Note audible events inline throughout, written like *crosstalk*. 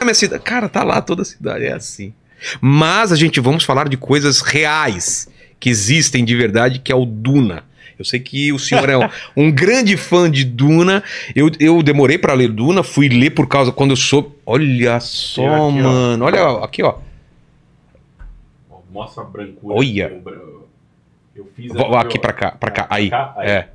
É minha cidade. Cara, tá lá toda a cidade, é assim. Mas a gente vamos falar de coisas reais que existem de verdade, que é o Duna. Eu sei que o senhor é um, *laughs* um grande fã de Duna. Eu, eu demorei para ler Duna, fui ler por causa quando eu sou. Olha só, aqui, mano. Ó. Olha aqui, ó. Mostra a brancura. Olha. Eu fiz aqui, aqui para cá, para cá. Aí. Pra cá, aí. É.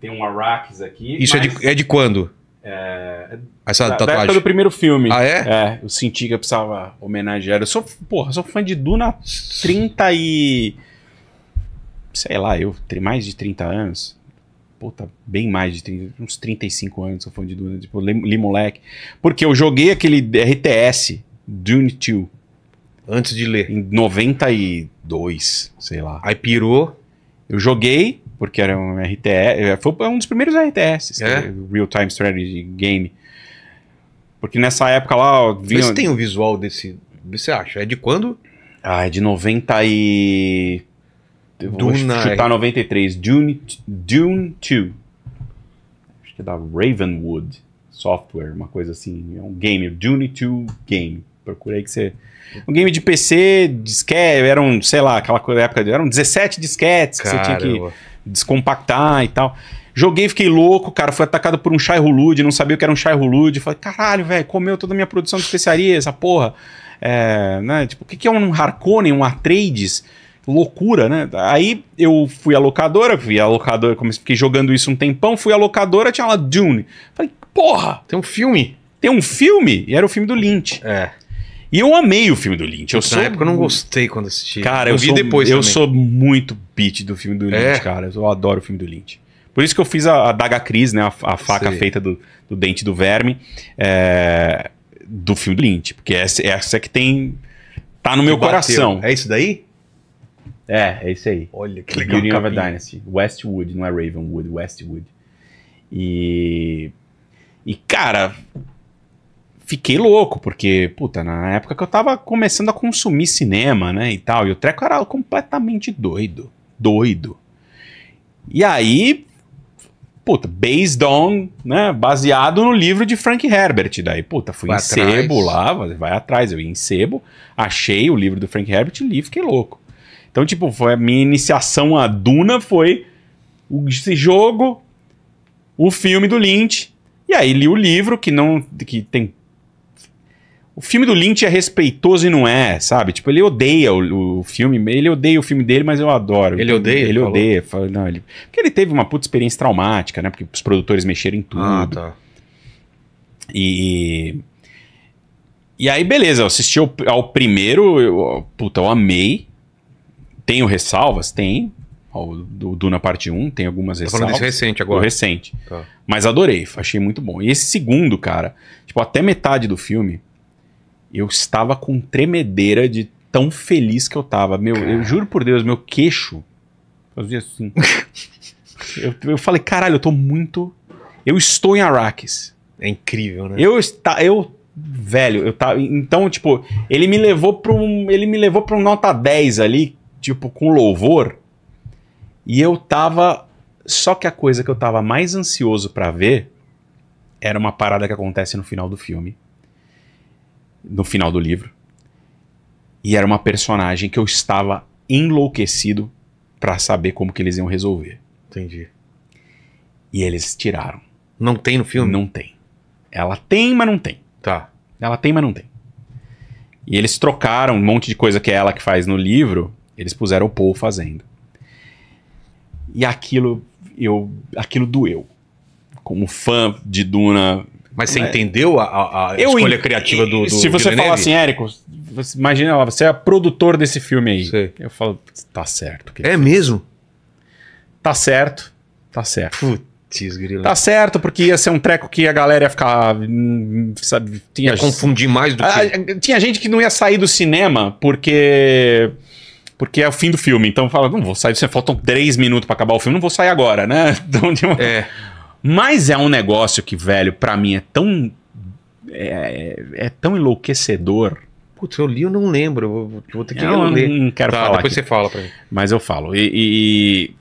Tem um Arax aqui. Isso é mas... é, de, é de quando? É, Essa da, tatuagem. Da do primeiro filme. Ah, é? É, eu senti que eu precisava homenagear. Eu sou, porra, sou fã de Duna há 30 e. Sei lá, eu tenho mais de 30 anos. Puta, bem mais de 30, uns 35 anos sou fã de Duna, tipo, li, moleque. Porque eu joguei aquele RTS, Dune 2. Antes de ler. Em 92, sei lá. Aí pirou. Eu joguei, porque era um RTS, é, foi um dos primeiros RTS, é? Real Time Strategy Game. Porque nessa época lá... Vinha... Mas tem o um visual desse, você acha? É de quando? Ah, é de 90 e... É. Dune Vou chutar 93. Dune, Dune 2. Acho que é da Ravenwood Software, uma coisa assim. É um game, Dune 2 Game. Procurei que você... Um game de PC, disquete, eram, sei lá, aquela época, eram 17 disquetes Caramba. que você tinha que descompactar e tal. Joguei, fiquei louco, cara. Fui atacado por um Shai Hulud, não sabia o que era um Shai Hulud. Falei, caralho, velho, comeu toda a minha produção de especiaria, essa porra. É, né? Tipo, o que, que é um Harkonnen, um Atreides? Loucura, né? Aí eu fui à locadora, vi a locadora, comecei, fiquei jogando isso um tempão, fui à locadora, tinha lá Dune. Falei, porra! Tem um filme? Tem um filme? E era o filme do Lynch. É. E eu amei o filme do Lynch. Eu Na sou... época eu não gostei quando assisti. Cara, eu, eu vi sou, depois. Eu também. sou muito beat do filme do Lynch, é? cara. Eu adoro o filme do Lynch. Por isso que eu fiz a, a Daga Cris, né? A, a faca Sim. feita do, do, dente do verme. É, do filme do Lynch. Porque essa, essa é que tem. Tá no que meu bateu. coração. É isso daí? É, é isso aí. Olha que legal. Union of a Dynasty. Westwood, não é Ravenwood, Westwood. E. E, cara, fiquei louco, porque, puta, na época que eu tava começando a consumir cinema, né, e tal, e o treco era completamente doido, doido. E aí, puta, based on, né, baseado no livro de Frank Herbert, daí, puta, fui vai em atrás. sebo lá, vai atrás, eu ia em sebo, achei o livro do Frank Herbert e li, fiquei louco. Então, tipo, foi a minha iniciação à Duna foi esse jogo, o filme do Lynch, e aí li o livro, que não que tem o filme do Lynch é respeitoso e não é, sabe? Tipo, ele odeia o, o filme, ele odeia o filme dele, mas eu adoro. Ele odeia? Ele, ele odeia. Fala, não, ele... Porque ele teve uma puta experiência traumática, né? Porque os produtores mexeram em tudo. Ah, tá. E. E aí, beleza, eu assisti ao, ao primeiro, eu, puta, eu amei. Tenho ressalvas? Tem. O do Duna Parte 1 tem algumas ressalvas. Tá falando desse recente agora. Do recente. Tá. Mas adorei, achei muito bom. E esse segundo, cara, tipo, até metade do filme, eu estava com tremedeira de tão feliz que eu tava. Meu, eu juro por Deus, meu queixo fazia assim. eu, eu falei, caralho, eu tô muito. Eu estou em Arrakis. É incrível, né? Eu, está, eu velho, eu tava. Então, tipo, ele me levou para um. Ele me levou para um nota 10 ali, tipo, com louvor. E eu tava. Só que a coisa que eu tava mais ansioso para ver era uma parada que acontece no final do filme no final do livro. E era uma personagem que eu estava enlouquecido para saber como que eles iam resolver. Entendi. E eles tiraram. Não tem no filme? Não tem. Ela tem, mas não tem. Tá. Ela tem, mas não tem. E eles trocaram um monte de coisa que é ela que faz no livro, eles puseram o Paul fazendo. E aquilo eu aquilo doeu. Como fã de Duna, mas você é. entendeu a, a escolha ent... criativa do, do Se você falar assim, Érico, imagina lá, você é produtor desse filme aí. Sei. Eu falo, tá certo. é mesmo? Tá certo, tá certo. Putz, grilo. Tá certo, porque ia ser um treco que a galera ia ficar. Hum, sabe, tinha, ia confundir mais do ah, que. A, ah, tinha gente que não ia sair do cinema porque porque é o fim do filme. Então fala, não vou sair, faltam três minutos para acabar o filme, não vou sair agora, né? *laughs* Então, uma... é. Mas é um negócio que, velho, para mim é tão. É, é, é, tão enlouquecedor. Putz, eu li, eu não lembro. Vou, vou ter que eu ler. Não quero tá, falar. Depois aqui. você fala pra mim. Mas eu falo. E.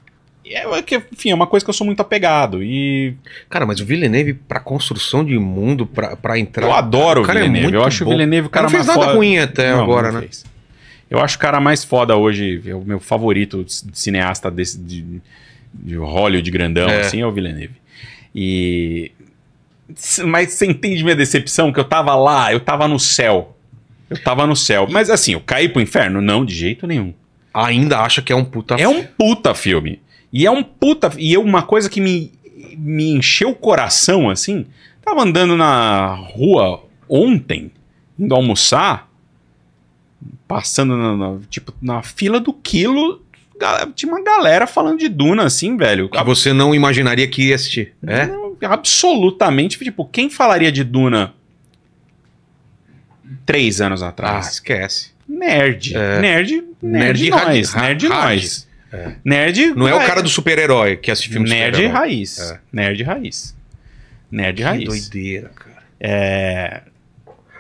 e, é que, enfim, é uma coisa que eu sou muito apegado. E. Cara, mas o Villeneuve, pra construção de mundo, pra, pra entrar. Eu adoro o, cara, é o Villeneuve. É eu acho bom. o Villeneuve o cara mais. Não fez nada foda. ruim até não, agora, não né? Fez. Eu acho o cara mais foda hoje, é o meu favorito cineasta desse, de, de Hollywood grandão, é. assim, é o Villeneuve. E. Mas você entende minha decepção? Que eu tava lá, eu tava no céu. Eu tava no céu. Mas assim, eu caí pro inferno? Não, de jeito nenhum. Ainda acha que é um puta filme. É um puta filme. E é um puta. E é uma coisa que me, me encheu o coração, assim. Tava andando na rua ontem, indo almoçar, passando na, na, tipo, na fila do quilo tinha uma galera falando de Duna, assim, velho. Que você não imaginaria que ia assistir, né? Absolutamente. Tipo, quem falaria de Duna três anos atrás? Ah, esquece. Nerd. É. Nerd, nerd, nerd nós. Nerd nós. É. Nerd. Não é o cara do super-herói que assiste filme Nerd raiz. É. Nerd raiz. Nerd que raiz. doideira, cara. É.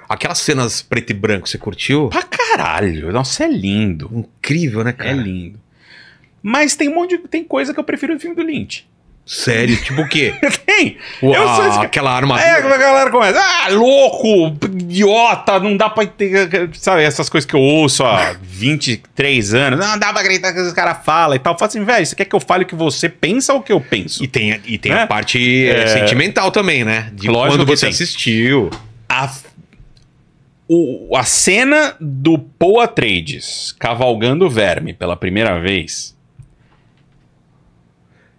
Aquelas cenas preto e branco, você curtiu? Pra caralho. Nossa, é lindo. Incrível, né, é cara? É lindo. Mas tem um monte de. Tem coisa que eu prefiro no filme do Lynch. Sério? Tipo o quê? *laughs* Tem! Uau, eu sou Aquela armadura. É, é a galera começa. Ah, louco! Idiota! Não dá pra ter. Sabe, essas coisas que eu ouço há 23 anos. Não dá pra acreditar que os caras falam e tal. Eu falo assim, velho, você quer que eu fale o que você pensa ou o que eu penso? E tem, e tem a né? parte eh, é... sentimental também, né? De Lógico quando você tem. assistiu. A, o, a cena do Poa Trades cavalgando o verme pela primeira vez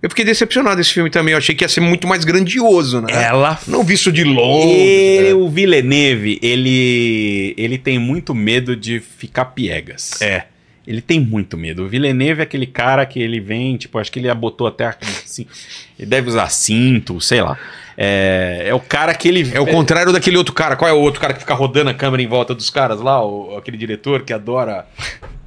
eu fiquei decepcionado esse filme também. Eu achei que ia ser muito mais grandioso, né? Ela. Não vi isso de longe. E né? O Villeneuve, ele, ele tem muito medo de ficar piegas. É. Ele tem muito medo. O Villeneuve é aquele cara que ele vem, tipo, acho que ele abotou até assim. Ele deve usar cinto, sei lá. É, é o cara que ele. É o contrário daquele outro cara. Qual é o outro cara que fica rodando a câmera em volta dos caras lá? O, aquele diretor que adora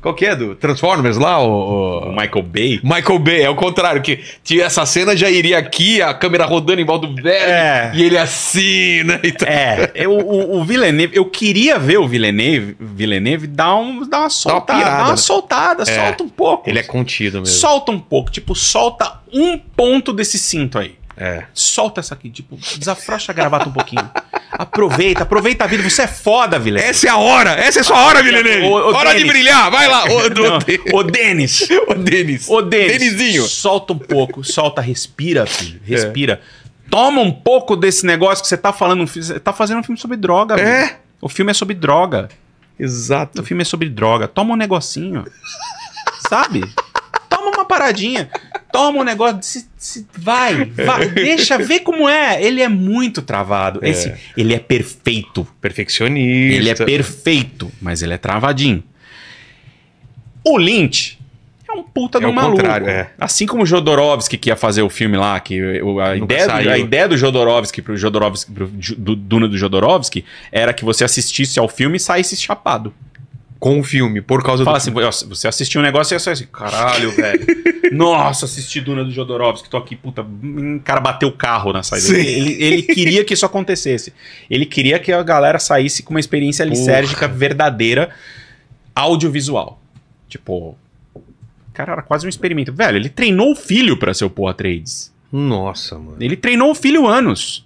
qual que é? Do Transformers lá? O, o, Michael Bay? Michael Bay, é o contrário, que tinha essa cena já iria aqui, a câmera rodando em volta do velho, é. e ele assim, né? Então... É, eu, o, o Villeneuve, eu queria ver o Villeneuve, Villeneuve dar, um, dar uma soltada, dá uma, pirada, dá uma né? soltada, é. solta um pouco. Ele é contido mesmo. Solta um pouco, tipo, solta um ponto desse cinto aí. É. Solta essa aqui, tipo, desafrocha a gravata um pouquinho. Aproveita, aproveita a vida. Você é foda, Vilene. Essa é a hora, essa é a sua hora, Vilene. Hora Dennis. de brilhar, vai lá. *laughs* O, o Denis. o Denis. O Denis. Denizinho. Solta um pouco, solta, respira, filho. É. Respira. É. Toma um pouco desse negócio que você tá falando. Você tá fazendo um filme sobre droga, É. Filho. O filme é sobre droga. Exato. O filme é sobre droga. Toma um negocinho. sabe? Toma uma paradinha toma o um negócio, se, se, vai, vai, *laughs* deixa ver como é. Ele é muito travado. É. Esse, ele é perfeito. Perfeccionista. Ele é perfeito, mas ele é travadinho. O Lynch é um puta é do maluco. É. Assim como o Jodorowsky que ia fazer o filme lá, que a, ideia do, a ideia do Jodorowsky pro Jodorowsky pro, do Duna do Jodorowsky era que você assistisse ao filme e saísse chapado com o filme, por causa Fala do. assim, filme. você assistiu um negócio e é só assim, caralho, velho. Nossa, assisti Duna do Jodorowsky, tô aqui, puta, hum, O cara bateu o carro na saída. Sim. Ele, ele queria que isso acontecesse. Ele queria que a galera saísse com uma experiência Porra. lisérgica verdadeira, audiovisual. Tipo, cara era quase um experimento. Velho, ele treinou o filho para ser o Porra Trades. Nossa, mano. Ele treinou o filho anos.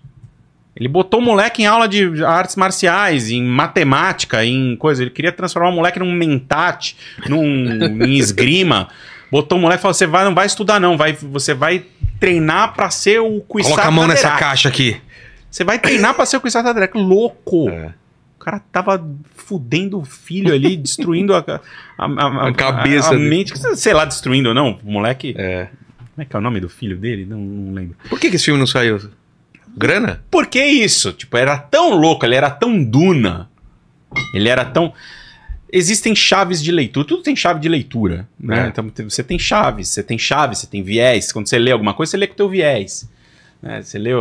Ele botou o moleque em aula de artes marciais, em matemática, em coisa. Ele queria transformar o moleque num mentate, num em esgrima. Botou o moleque e falou: você vai, não vai estudar, não. Vai, você vai treinar para ser o Coloca a mão nessa caixa aqui. Você vai treinar pra ser o Kuisata Drake. Louco! É. O cara tava fudendo o filho ali, destruindo a, a, a, a cabeça. A, a mente, sei lá, destruindo ou não. O moleque. É. Como é que é o nome do filho dele? Não, não lembro. Por que, que esse filme não saiu? grana. Por que isso? Tipo, era tão louco, ele era tão duna. Ele era tão. Existem chaves de leitura, tudo tem chave de leitura, né? É. Então você tem chaves, você tem chaves, você tem viés. Quando você lê alguma coisa, você lê com o teu viés. Né? Você lê,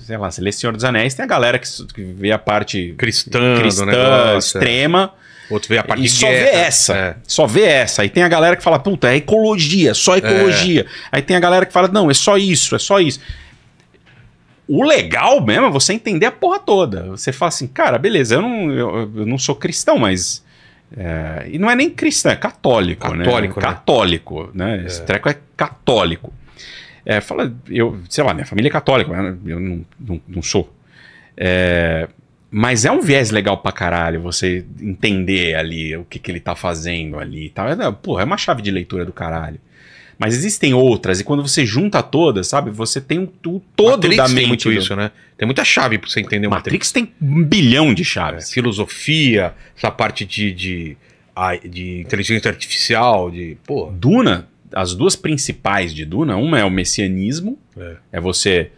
sei lá, você lê Senhor dos Anéis, tem a galera que, que vê a parte cristã, cristã negócio, é. extrema. É. Outro vê a parte e só guerra. vê essa. É. Só vê essa. Aí tem a galera que fala, puta, é ecologia, só é. ecologia. É. Aí tem a galera que fala, não, é só isso, é só isso. O legal mesmo é você entender a porra toda. Você fala assim, cara, beleza, eu não, eu, eu não sou cristão, mas. É, e não é nem cristão, é católico, né? católico né? né? Católico, né? É. Esse treco é católico. É, fala, eu, sei lá, minha família é católica, eu não, não, não sou. É, mas é um viés legal pra caralho você entender ali o que, que ele tá fazendo ali e tal. É, porra, é uma chave de leitura do caralho. Mas existem outras, e quando você junta todas, sabe? Você tem um, o todo Matrix da mente. tem muito isso, né? Tem muita chave pra você entender. Matrix, Matrix tem um bilhão de chaves. É, filosofia, essa parte de, de, de inteligência artificial, de... Porra. Duna, as duas principais de Duna, uma é o messianismo, é, é você...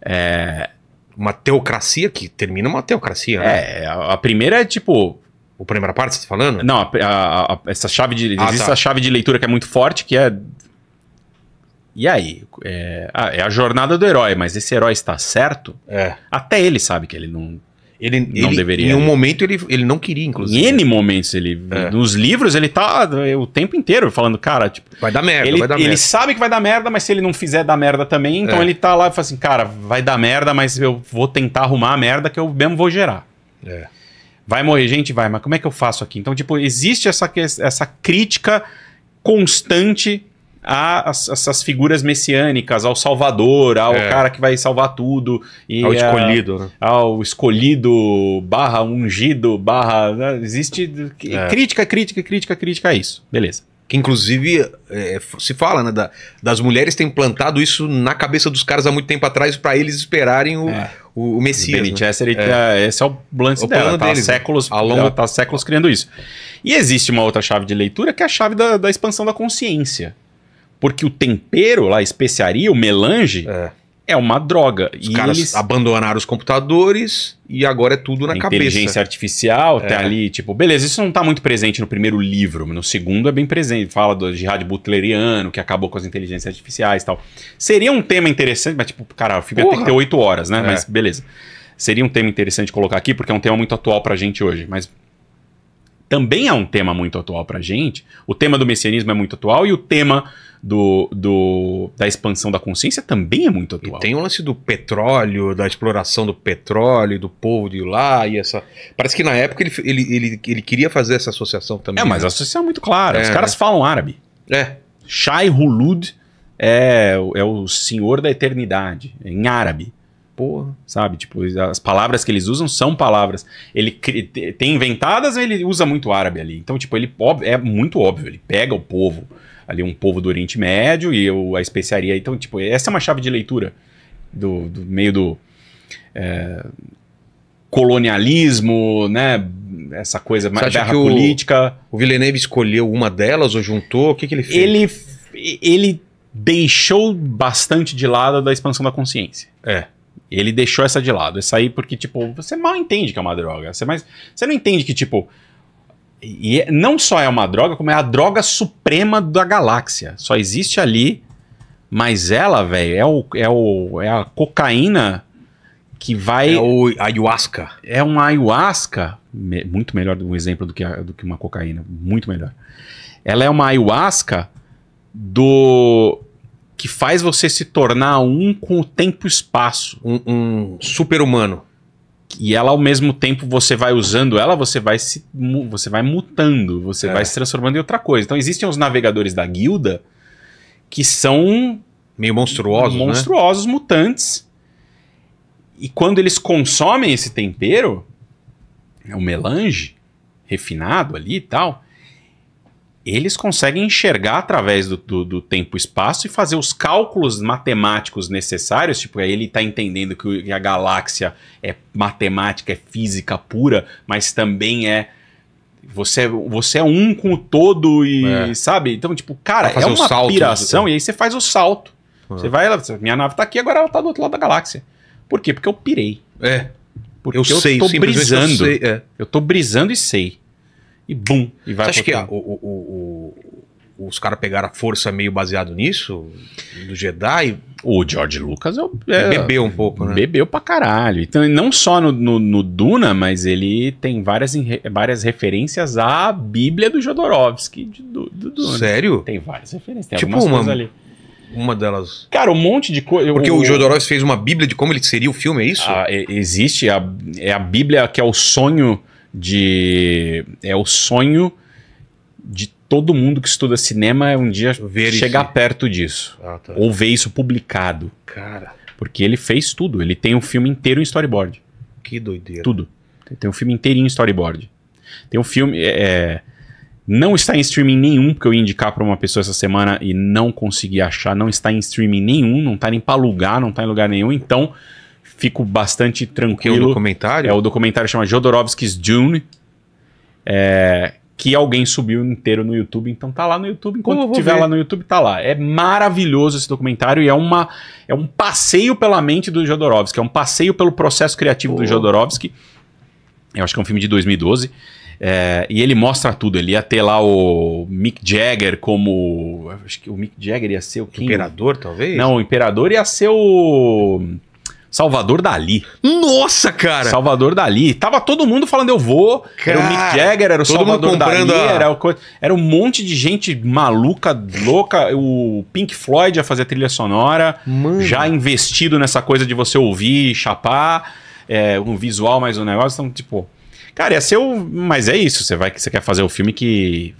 É, uma teocracia que termina uma teocracia, né? É, a, primeira é tipo... A primeira parte, você tá falando? Não, a, a, essa chave de. Ah, existe tá. essa chave de leitura que é muito forte, que é e aí? É, ah, é a jornada do herói, mas esse herói está certo? É. Até ele sabe que ele não ele, não ele, deveria. Em um momento ele, ele não queria, inclusive. Em N momentos ele. É. Nos livros ele tá é, o tempo inteiro falando, cara, tipo. Vai dar merda, ele, vai dar merda. Ele sabe que vai dar merda, mas se ele não fizer dar merda também, então é. ele tá lá e fala assim, cara, vai dar merda, mas eu vou tentar arrumar a merda que eu mesmo vou gerar. É. Vai morrer gente? Vai, mas como é que eu faço aqui? Então, tipo, existe essa, essa crítica constante a, a essas figuras messiânicas, ao Salvador, ao é. cara que vai salvar tudo. E ao escolhido, a, né? Ao escolhido, barra ungido, barra. Né? Existe é. crítica, crítica, crítica, crítica a isso. Beleza que inclusive é, se fala, né, da, das mulheres têm implantado isso na cabeça dos caras há muito tempo atrás para eles esperarem o, é. o, Messias. né? É. é. esse é o lance é o dela, tá deles, né? séculos, a longo... ela tá há séculos criando isso. E existe uma outra chave de leitura que é a chave da, da expansão da consciência. Porque o tempero lá, a especiaria, o melange, é, é uma droga. Os e caras eles... abandonaram os computadores e agora é tudo na a cabeça. Inteligência artificial, é. tá ali, tipo, beleza, isso não tá muito presente no primeiro livro, mas no segundo é bem presente. Fala do jihad butleriano, que acabou com as inteligências artificiais e tal. Seria um tema interessante, mas tipo, cara, o filme Porra. ia ter que ter oito horas, né? É. Mas beleza. Seria um tema interessante colocar aqui, porque é um tema muito atual pra gente hoje, mas também é um tema muito atual para gente. O tema do messianismo é muito atual e o tema do, do, da expansão da consciência também é muito atual. E tem o lance do petróleo, da exploração do petróleo, do povo de lá e essa. Parece que na época ele, ele, ele, ele queria fazer essa associação também. É, mas né? a associação é muito clara. É, Os caras né? falam árabe. É. Shai Hulud é, é o senhor da eternidade, em árabe porra, sabe? Tipo, as palavras que eles usam são palavras. Ele tem inventadas, ele usa muito árabe ali. Então, tipo, ele é muito óbvio, ele pega o povo, ali um povo do Oriente Médio e eu, a especiaria. Então, tipo, essa é uma chave de leitura do, do meio do é, colonialismo, né? Essa coisa mais guerra o, política. O Villeneuve escolheu uma delas ou juntou? O que, que ele fez? Ele, ele deixou bastante de lado da expansão da consciência. É. Ele deixou essa de lado. Essa aí, porque, tipo, você mal entende que é uma droga. Você, mais, você não entende que, tipo. E é, não só é uma droga, como é a droga suprema da galáxia. Só existe ali. Mas ela, velho, é, o, é, o, é a cocaína que vai. É o ayahuasca. É uma ayahuasca. Me, muito melhor um exemplo do que, a, do que uma cocaína. Muito melhor. Ela é uma ayahuasca do que faz você se tornar um com o tempo e espaço. Um, um super-humano. E ela, ao mesmo tempo, você vai usando ela, você vai se. você vai mutando, você é. vai se transformando em outra coisa. Então existem os navegadores da guilda que são. Meio monstruosos. Né? Monstruosos, né? mutantes. E quando eles consomem esse tempero, o é melange refinado ali e tal, eles conseguem enxergar através do, do, do tempo-espaço e fazer os cálculos matemáticos necessários. Tipo, ele está entendendo que a galáxia é matemática, é física pura, mas também é você, você é um com o todo e é. sabe? Então, tipo, cara, é uma piração né? e aí você faz o salto. É. Você vai, minha nave tá aqui, agora ela tá do outro lado da galáxia. Por quê? Porque eu pirei. É. Porque eu, eu sei, tô brisando. Eu, sei, é. eu tô brisando e sei e bum, e vai Você acha que o, o, o, os caras pegaram a força meio baseado nisso? Do Jedi? O George Lucas é, é bebeu um pouco, né? Bebeu pra caralho. Então, não só no, no, no Duna, mas ele tem várias, várias referências à Bíblia do Jodorowsky de, do, do Duna. Sério? Tem várias referências. Tem tipo algumas uma... ali. Uma delas. Cara, um monte de coisa. Porque o, o Jodorowsky fez uma bíblia de como ele seria o filme, é isso? A, ah, existe. A, é a bíblia que é o sonho de. É o sonho de todo mundo que estuda cinema é um dia ver chegar isso. perto disso. Ah, tá. Ou ver isso publicado. Cara. Porque ele fez tudo. Ele tem um filme inteiro em storyboard. Que doideira. Tudo. Tem um filme inteirinho em storyboard. Tem um filme. É, é não está em streaming nenhum, porque eu ia indicar para uma pessoa essa semana e não consegui achar. Não está em streaming nenhum, não está nem para alugar, não está em lugar nenhum. Então, fico bastante é tranquilo. O documentário? É, o documentário chama Jodorowsky's Dune, é, que alguém subiu inteiro no YouTube, então tá lá no YouTube, enquanto tiver ver. lá no YouTube tá lá. É maravilhoso esse documentário e é, uma, é um passeio pela mente do Jodorowsky, é um passeio pelo processo criativo Pô. do Jodorowsky. Eu acho que é um filme de 2012. É, e ele mostra tudo. Ele ia ter lá o Mick Jagger como. Acho que o Mick Jagger ia ser o. Quem? Imperador, talvez? Não, o Imperador ia ser o. Salvador Dali. Nossa, cara! Salvador Dali. Tava todo mundo falando, eu vou. Cara, era o Mick Jagger, era o Salvador Dali, a... era, o... era um monte de gente maluca, louca. O Pink Floyd ia fazer trilha sonora, Mano. já investido nessa coisa de você ouvir, chapar, é, um visual mais um negócio. Então, tipo, cara, ia ser o. Mas é isso, você vai que você quer fazer o filme que.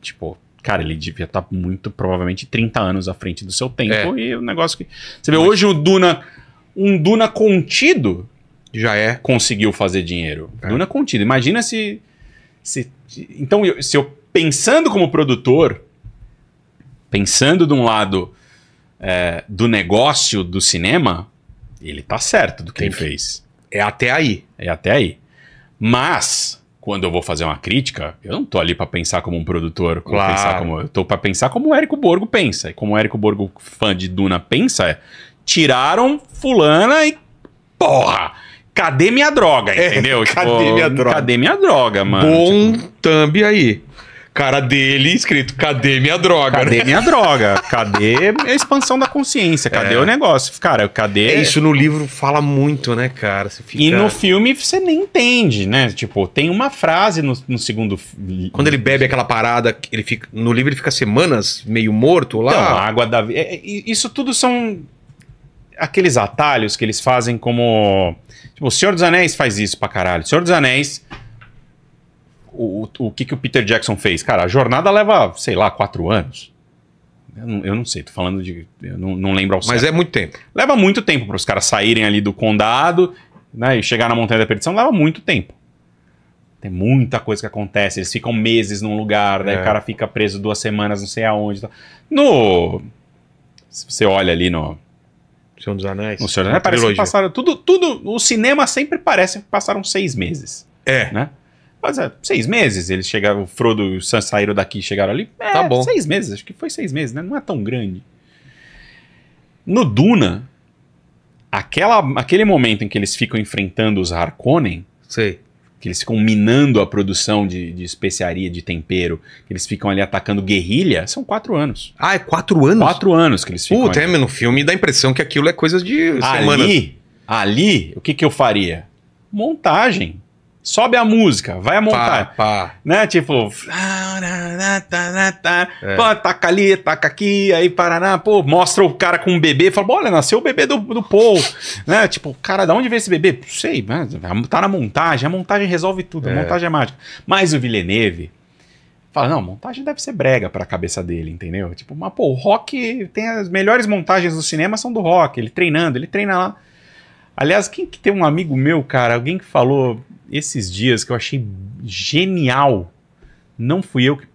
Tipo, cara, ele devia estar tá muito provavelmente 30 anos à frente do seu tempo. É. E o negócio que. Você vê, hoje o Duna um Duna contido já é conseguiu fazer dinheiro. É. Duna contido. Imagina se, se então eu, se eu pensando como produtor, pensando de um lado é, do negócio do cinema, ele tá certo do que Tem ele que... fez. É até aí, é até aí. Mas quando eu vou fazer uma crítica, eu não tô ali para pensar como um produtor, claro. pensar como eu tô para pensar como o Érico Borgo pensa. E como o Érico Borgo fã de Duna pensa, é tiraram fulana e. Porra! Cadê minha droga, é, entendeu? É, *laughs* tipo, cadê minha droga? Cadê minha droga, mano? Bom tipo... thumb aí. Cara dele escrito, cadê minha droga? Cadê né? *laughs* minha droga? Cadê a expansão da consciência? Cadê é. o negócio? Cara, cadê... É, isso no livro fala muito, né, cara? Fica... E no filme você nem entende, né? Tipo, tem uma frase no, no segundo... Quando ele bebe aquela parada, ele fica... no livro ele fica semanas meio morto lá. Não, água da... É, é isso tudo são aqueles atalhos que eles fazem como. Tipo, o Senhor dos Anéis faz isso pra caralho. O Senhor dos Anéis. O, o, o que, que o Peter Jackson fez? Cara, a jornada leva, sei lá, quatro anos. Eu não, eu não sei, tô falando de. Eu não, não lembro ao certo. Mas é muito tempo. Leva muito tempo para os caras saírem ali do condado né, e chegar na Montanha da Perdição, leva muito tempo. Tem muita coisa que acontece. Eles ficam meses num lugar, daí é. o cara fica preso duas semanas, não sei aonde. No. Se você olha ali no, Senhor dos Anéis. O Senhor dos Anéis parece que passaram. Tudo, tudo. O cinema sempre parece que passaram seis meses. É. Né? Mas, é, seis meses eles chegaram, o Frodo e o Sam saíram daqui e chegaram ali. Tá é, tá bom. Seis meses, acho que foi seis meses, né? Não é tão grande. No Duna, aquela, aquele momento em que eles ficam enfrentando os Harkonnen. Sei que eles ficam minando a produção de, de especiaria, de tempero, que eles ficam ali atacando guerrilha, são quatro anos. Ah, é quatro anos? Quatro anos que eles ficam. Puta, ali. é, no filme dá a impressão que aquilo é coisa de semana. Ali, ali, o que, que eu faria? Montagem sobe a música, vai a montagem. Pá, pá. Né? Tipo. *laughs* É. Pô, taca ali, taca aqui, aí Paraná, pô, mostra o cara com um bebê, fala, olha, nasceu o bebê do, do Paul. *laughs* né? Tipo, cara, de onde veio esse bebê? Não sei, né? tá na montagem, a montagem resolve tudo, é. a montagem é mágica. Mas o Villeneuve. Fala, não, montagem deve ser brega pra cabeça dele, entendeu? Tipo, mas pô, o rock tem as melhores montagens do cinema são do rock, ele treinando, ele treina lá. Aliás, quem que tem um amigo meu, cara, alguém que falou esses dias que eu achei genial. Não fui eu que.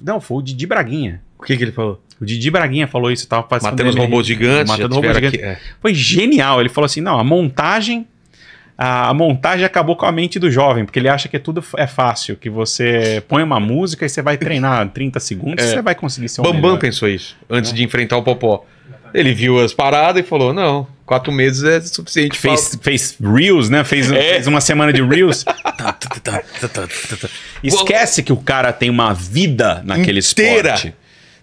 Não, foi o Didi Braguinha. O que, que ele falou? O Didi Braguinha falou isso, tava fazendo. Matando os robôs gigantes. Matando robôs gigantes. É. Foi genial. Ele falou assim: não, a montagem. A, a montagem acabou com a mente do jovem, porque ele acha que é tudo é fácil, que você põe uma música e você vai treinar 30 *laughs* segundos é. e você vai conseguir ser um. Bambam melhor. pensou isso, antes é. de enfrentar o Popó. Ele viu as paradas e falou: não, Quatro meses é suficiente. Fez, pra... fez Reels, né? Fez, é. fez uma semana de Reels. Esquece que o cara tem uma vida naquele Inteira. esporte.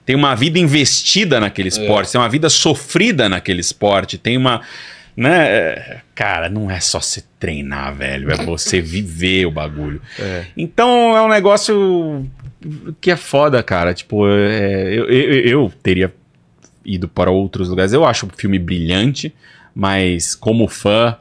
Tem uma vida investida naquele é. esporte. É. Tem uma vida sofrida naquele esporte. Tem uma né? É, cara, não é só se treinar, velho, é você *laughs* viver o bagulho. É. Então é um negócio que é foda, cara. Tipo, é, eu, eu, eu, teria ido para outros lugares. Eu acho o filme brilhante, mas como fã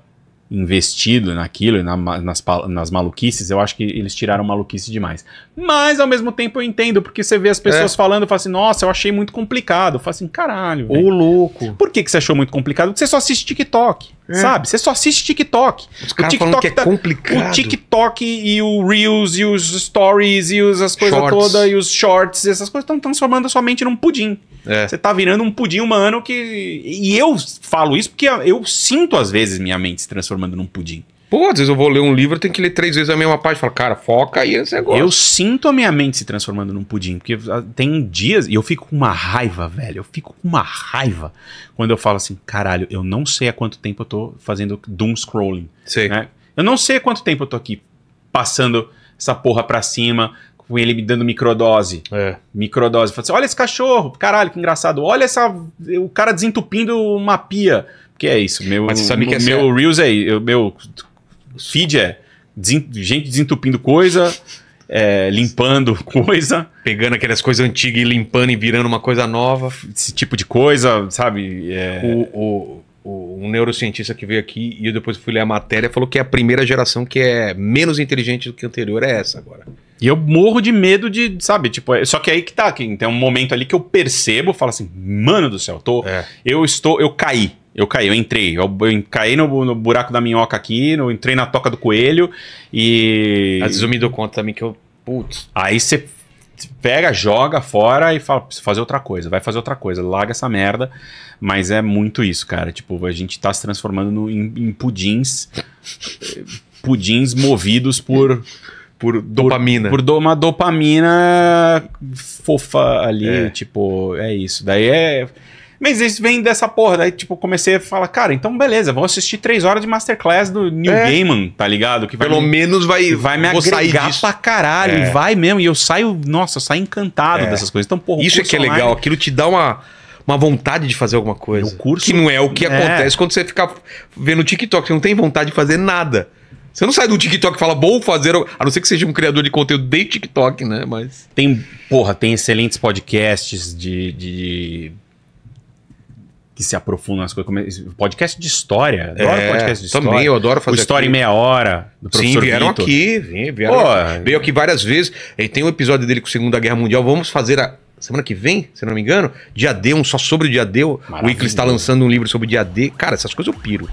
investido naquilo, na, nas, nas maluquices, eu acho que eles tiraram maluquice demais. Mas, ao mesmo tempo, eu entendo, porque você vê as pessoas é. falando, fala assim, nossa, eu achei muito complicado. Eu falo assim, caralho. Ô, louco. Por que, que você achou muito complicado? Porque você só assiste TikTok. É. Sabe? Você só assiste TikTok. Os caras TikTok que é tá- complicado. O TikTok e o Reels e os Stories e os, as coisas todas e os Shorts, essas coisas estão transformando a sua mente num pudim. É. Você tá virando um pudim humano que... E eu falo isso porque eu sinto às vezes minha mente se transformando num pudim. Pô, às vezes eu vou ler um livro, tem que ler três vezes a mesma página. Fala, cara, foca aí nesse negócio. Eu sinto a minha mente se transformando num pudim, porque ah, tem dias e eu fico com uma raiva, velho. Eu fico com uma raiva quando eu falo assim, caralho, eu não sei há quanto tempo eu tô fazendo doom scrolling. Sei. Né? Eu não sei há quanto tempo eu tô aqui passando essa porra pra cima, com ele me dando microdose. É. Microdose. Fala assim, olha esse cachorro, caralho, que engraçado. Olha essa, o cara desentupindo uma pia. Que é isso, meu, Mas você sabe que meu, é, é meu Reels aí, meu Feed é gente desentupindo coisa, é, limpando *laughs* coisa. Pegando aquelas coisas antigas e limpando e virando uma coisa nova. Esse tipo de coisa, sabe? É... O, o, o, um neurocientista que veio aqui e eu depois fui ler a matéria falou que é a primeira geração que é menos inteligente do que a anterior é essa agora. E eu morro de medo de, sabe, tipo, é, só que é aí que tá, que tem um momento ali que eu percebo, falo assim, mano do céu, tô, é. eu estou, eu caí. Eu caí, eu entrei. Eu, eu caí no, no, buraco da minhoca aqui, eu entrei na toca do coelho e. Às vezes eu me dou conta também que eu. Putz. Aí você pega, joga fora e fala, preciso fazer outra coisa, vai fazer outra coisa, larga essa merda. Mas é muito isso, cara. Tipo, a gente tá se transformando no, em, em pudins. pudins movidos por. Por dopamina. Por, por uma dopamina fofa ali. É. Tipo, é isso. Daí é mas eles vêm dessa porra. Daí, tipo, comecei a falar, cara, então beleza, vou assistir três horas de Masterclass do Neil é. Gaiman, tá ligado? Que Pelo me, menos vai, vai me agregar pra caralho. É. Vai mesmo. E eu saio, nossa, eu saio encantado é. dessas coisas. Então, porra, Isso é que é legal. Aquilo te dá uma uma vontade de fazer alguma coisa. O curso. Que não é o que é. acontece quando você fica vendo TikTok. Você não tem vontade de fazer nada. Você não sai do TikTok e fala, vou fazer. A não ser que seja um criador de conteúdo de TikTok, né? Mas. Tem, porra, tem excelentes podcasts de, de que se aprofundam nas coisas. Podcast de história. Adoro é, podcast de história. Também, eu adoro fazer. O História aqui. em Meia Hora, do professor Sim, vieram Vitor. aqui, vieram. Pô, aqui. Veio aqui várias vezes. E tem um episódio dele com a Segunda Guerra Mundial. Vamos fazer a. Semana que vem, se não me engano, dia D, um só sobre o dia D. O Iclis está lançando um livro sobre o dia D. Cara, essas coisas eu piro.